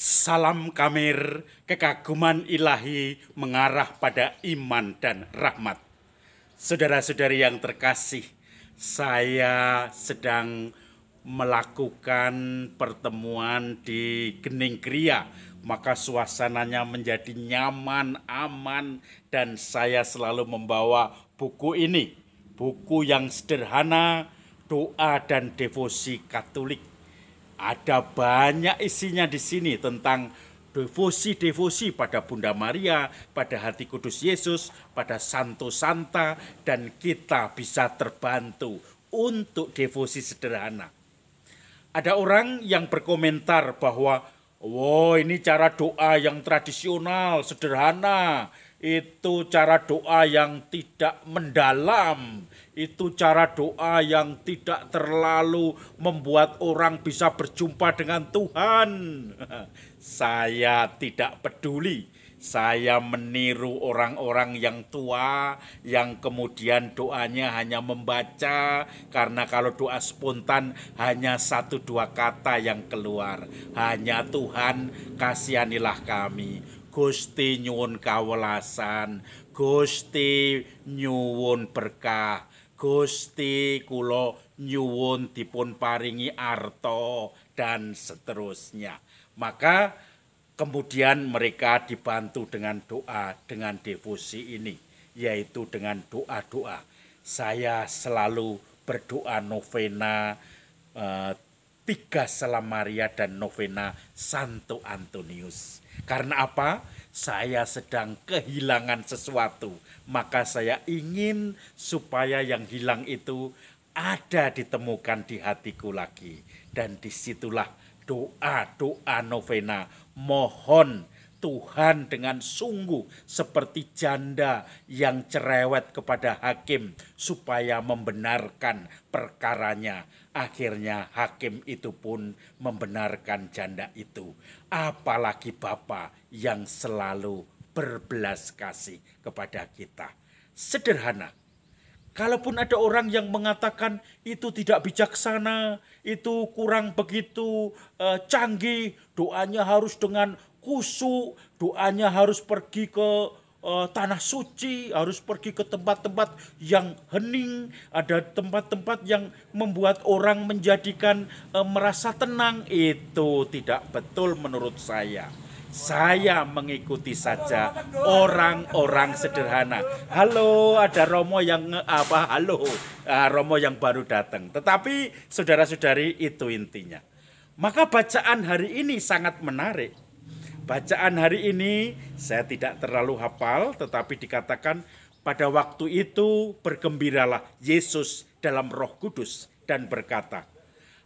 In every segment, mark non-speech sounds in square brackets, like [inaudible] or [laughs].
Salam kamir, kekaguman ilahi mengarah pada iman dan rahmat. Saudara-saudari yang terkasih, saya sedang melakukan pertemuan di Gening Kriya, maka suasananya menjadi nyaman, aman, dan saya selalu membawa buku ini, buku yang sederhana, doa dan devosi Katolik ada banyak isinya di sini tentang devosi-devosi pada Bunda Maria, pada hati kudus Yesus, pada Santo Santa, dan kita bisa terbantu untuk devosi sederhana. Ada orang yang berkomentar bahwa, wow ini cara doa yang tradisional, sederhana, itu cara doa yang tidak mendalam, itu cara doa yang tidak terlalu membuat orang bisa berjumpa dengan Tuhan. [laughs] Saya tidak peduli, saya meniru orang-orang yang tua yang kemudian doanya hanya membaca karena kalau doa spontan hanya satu dua kata yang keluar. Hanya Tuhan kasihanilah kami Gusti nyuwun kawelasan, Gusti nyuwun berkah, Gusti kulo nyuwun dipun paringi arto dan seterusnya. Maka kemudian mereka dibantu dengan doa dengan devosi ini yaitu dengan doa-doa. Saya selalu berdoa novena eh, tiga Selam Maria dan novena Santo Antonius. Karena apa? Saya sedang kehilangan sesuatu, maka saya ingin supaya yang hilang itu ada ditemukan di hatiku lagi. Dan disitulah doa-doa novena, mohon Tuhan dengan sungguh seperti janda yang cerewet kepada hakim supaya membenarkan perkaranya. Akhirnya hakim itu pun membenarkan janda itu. Apalagi Bapa yang selalu berbelas kasih kepada kita. Sederhana. Kalaupun ada orang yang mengatakan itu tidak bijaksana, itu kurang begitu uh, canggih, doanya harus dengan kusuk, doanya harus pergi ke uh, tanah suci, harus pergi ke tempat-tempat yang hening, ada tempat-tempat yang membuat orang menjadikan uh, merasa tenang. Itu tidak betul menurut saya. Saya mengikuti saja orang-orang sederhana. Halo, ada Romo yang apa? Halo, ah, Romo yang baru datang. Tetapi saudara-saudari itu intinya. Maka bacaan hari ini sangat menarik Bacaan hari ini saya tidak terlalu hafal, tetapi dikatakan pada waktu itu bergembiralah Yesus dalam roh kudus dan berkata,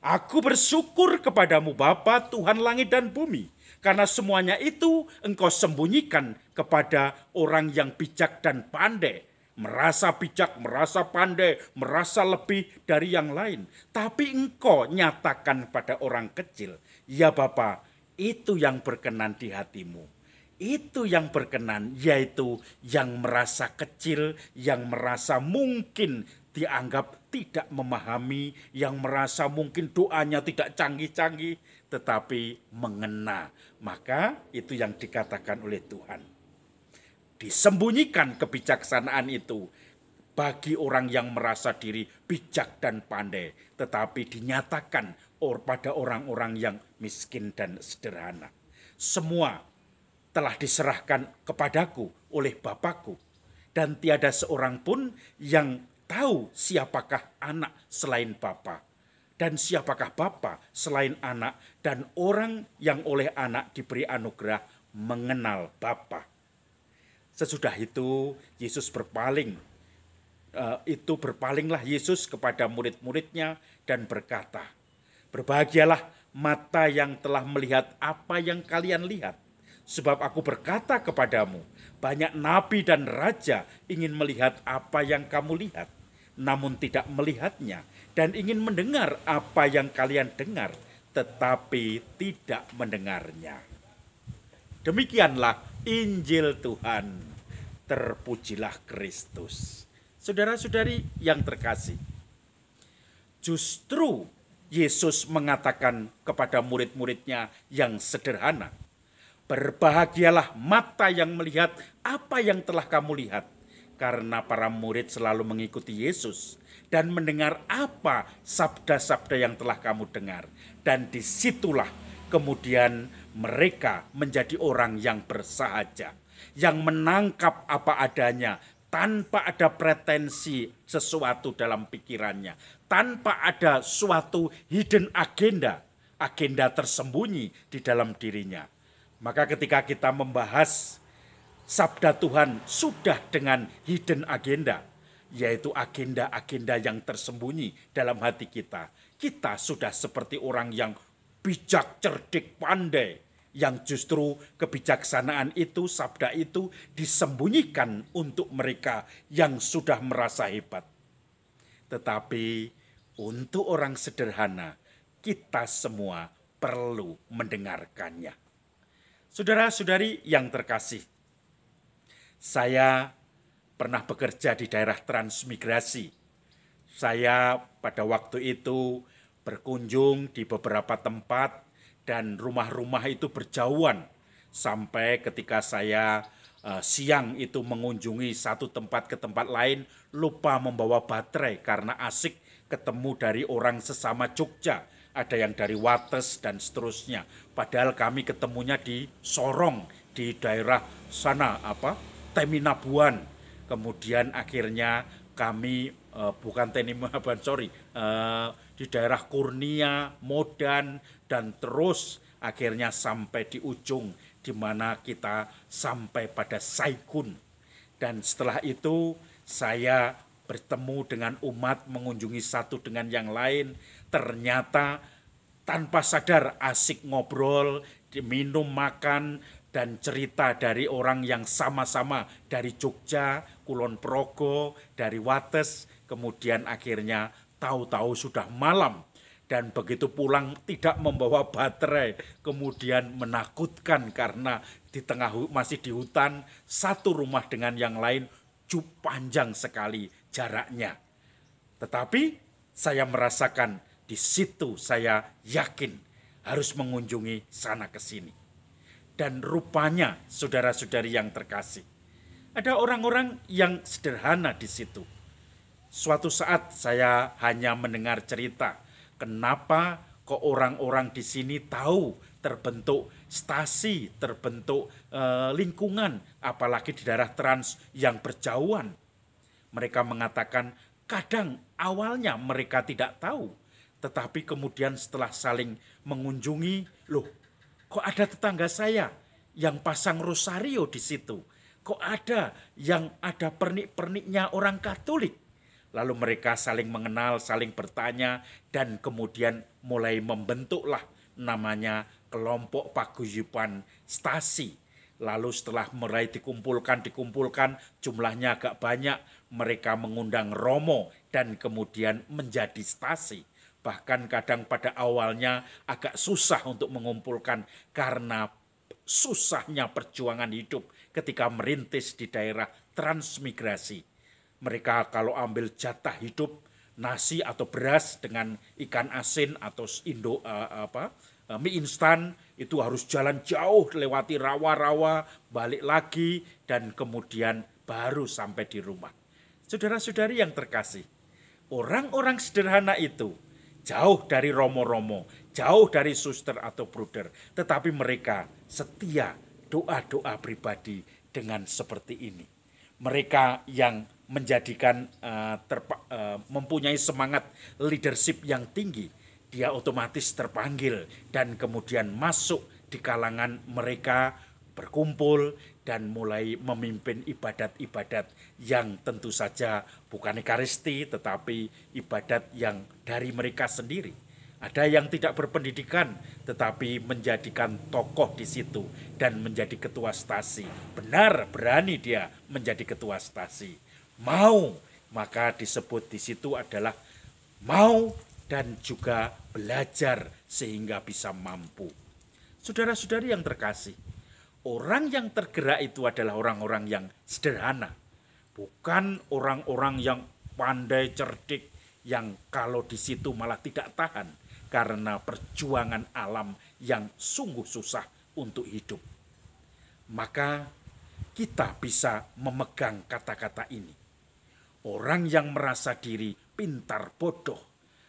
Aku bersyukur kepadamu Bapa Tuhan langit dan bumi, karena semuanya itu engkau sembunyikan kepada orang yang bijak dan pandai, merasa bijak, merasa pandai, merasa lebih dari yang lain. Tapi engkau nyatakan pada orang kecil, ya Bapak, itu yang berkenan di hatimu. Itu yang berkenan, yaitu yang merasa kecil, yang merasa mungkin dianggap tidak memahami, yang merasa mungkin doanya tidak canggih-canggih, tetapi mengena. Maka itu yang dikatakan oleh Tuhan. Disembunyikan kebijaksanaan itu bagi orang yang merasa diri bijak dan pandai, tetapi dinyatakan or pada orang-orang yang miskin dan sederhana. Semua telah diserahkan kepadaku oleh Bapakku dan tiada seorang pun yang tahu siapakah anak selain Bapa dan siapakah Bapa selain anak dan orang yang oleh anak diberi anugerah mengenal Bapa. Sesudah itu Yesus berpaling eh, itu berpalinglah Yesus kepada murid-muridnya dan berkata, Berbahagialah mata yang telah melihat apa yang kalian lihat. Sebab aku berkata kepadamu, banyak nabi dan raja ingin melihat apa yang kamu lihat, namun tidak melihatnya, dan ingin mendengar apa yang kalian dengar, tetapi tidak mendengarnya. Demikianlah Injil Tuhan. Terpujilah Kristus. Saudara-saudari yang terkasih, justru Yesus mengatakan kepada murid-muridnya yang sederhana, Berbahagialah mata yang melihat apa yang telah kamu lihat. Karena para murid selalu mengikuti Yesus dan mendengar apa sabda-sabda yang telah kamu dengar. Dan disitulah kemudian mereka menjadi orang yang bersahaja, yang menangkap apa adanya tanpa ada pretensi sesuatu dalam pikirannya, tanpa ada suatu hidden agenda, agenda tersembunyi di dalam dirinya. Maka ketika kita membahas sabda Tuhan sudah dengan hidden agenda, yaitu agenda-agenda yang tersembunyi dalam hati kita. Kita sudah seperti orang yang bijak, cerdik, pandai, yang justru kebijaksanaan itu, sabda itu disembunyikan untuk mereka yang sudah merasa hebat. Tetapi untuk orang sederhana, kita semua perlu mendengarkannya. Saudara-saudari yang terkasih, saya pernah bekerja di daerah transmigrasi. Saya pada waktu itu berkunjung di beberapa tempat dan rumah-rumah itu berjauhan sampai ketika saya uh, siang itu mengunjungi satu tempat ke tempat lain lupa membawa baterai karena asik ketemu dari orang sesama Jogja ada yang dari Wates dan seterusnya padahal kami ketemunya di Sorong di daerah sana apa Teminabuan kemudian akhirnya kami uh, bukan Teminabuan sorry uh, di daerah Kurnia, Modan, dan terus akhirnya sampai di ujung di mana kita sampai pada Saikun. Dan setelah itu saya bertemu dengan umat mengunjungi satu dengan yang lain. Ternyata tanpa sadar asik ngobrol, minum, makan, dan cerita dari orang yang sama-sama dari Jogja, Kulon Progo, dari Wates, kemudian akhirnya Tahu-tahu sudah malam dan begitu pulang tidak membawa baterai, kemudian menakutkan karena di tengah masih di hutan, satu rumah dengan yang lain cukup panjang sekali jaraknya. Tetapi saya merasakan di situ saya yakin harus mengunjungi sana ke sini. Dan rupanya saudara-saudari yang terkasih, ada orang-orang yang sederhana di situ Suatu saat saya hanya mendengar cerita kenapa kok orang-orang di sini tahu terbentuk stasi, terbentuk eh, lingkungan, apalagi di daerah trans yang berjauhan. Mereka mengatakan kadang awalnya mereka tidak tahu, tetapi kemudian setelah saling mengunjungi, loh kok ada tetangga saya yang pasang rosario di situ, kok ada yang ada pernik-perniknya orang Katolik, lalu mereka saling mengenal, saling bertanya, dan kemudian mulai membentuklah namanya kelompok paguyuban stasi. Lalu setelah meraih dikumpulkan, dikumpulkan jumlahnya agak banyak, mereka mengundang Romo dan kemudian menjadi stasi. Bahkan kadang pada awalnya agak susah untuk mengumpulkan karena susahnya perjuangan hidup ketika merintis di daerah transmigrasi mereka kalau ambil jatah hidup nasi atau beras dengan ikan asin atau indo uh, apa uh, mie instan itu harus jalan jauh lewati rawa-rawa balik lagi dan kemudian baru sampai di rumah. Saudara-saudari yang terkasih, orang-orang sederhana itu jauh dari romo-romo, jauh dari suster atau bruder, tetapi mereka setia doa-doa pribadi dengan seperti ini mereka yang menjadikan uh, terpa, uh, mempunyai semangat leadership yang tinggi, dia otomatis terpanggil dan kemudian masuk di kalangan mereka berkumpul dan mulai memimpin ibadat-ibadat yang tentu saja bukan ekaristi tetapi ibadat yang dari mereka sendiri ada yang tidak berpendidikan tetapi menjadikan tokoh di situ dan menjadi ketua stasi. Benar, berani dia menjadi ketua stasi. Mau, maka disebut di situ adalah mau dan juga belajar sehingga bisa mampu. Saudara-saudari yang terkasih, orang yang tergerak itu adalah orang-orang yang sederhana. Bukan orang-orang yang pandai, cerdik, yang kalau di situ malah tidak tahan karena perjuangan alam yang sungguh susah untuk hidup. Maka kita bisa memegang kata-kata ini. Orang yang merasa diri pintar bodoh,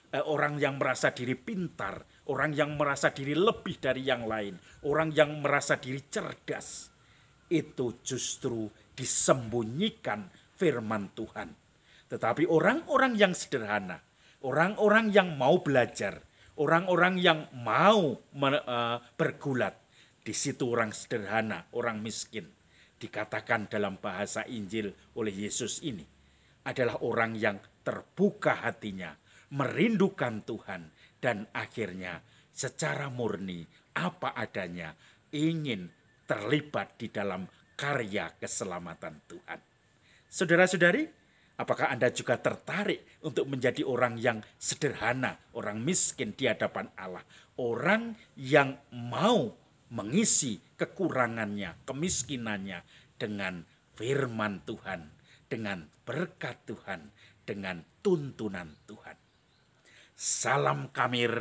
eh, orang yang merasa diri pintar, orang yang merasa diri lebih dari yang lain, orang yang merasa diri cerdas, itu justru disembunyikan firman Tuhan. Tetapi orang-orang yang sederhana, orang-orang yang mau belajar, orang-orang yang mau e, bergulat. Di situ orang sederhana, orang miskin. Dikatakan dalam bahasa Injil oleh Yesus ini adalah orang yang terbuka hatinya, merindukan Tuhan, dan akhirnya secara murni apa adanya ingin terlibat di dalam karya keselamatan Tuhan. Saudara-saudari, Apakah Anda juga tertarik untuk menjadi orang yang sederhana, orang miskin di hadapan Allah, orang yang mau mengisi kekurangannya, kemiskinannya dengan firman Tuhan, dengan berkat Tuhan, dengan tuntunan Tuhan. Salam kamir,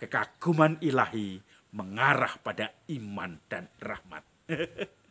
kekaguman ilahi mengarah pada iman dan rahmat. [laughs]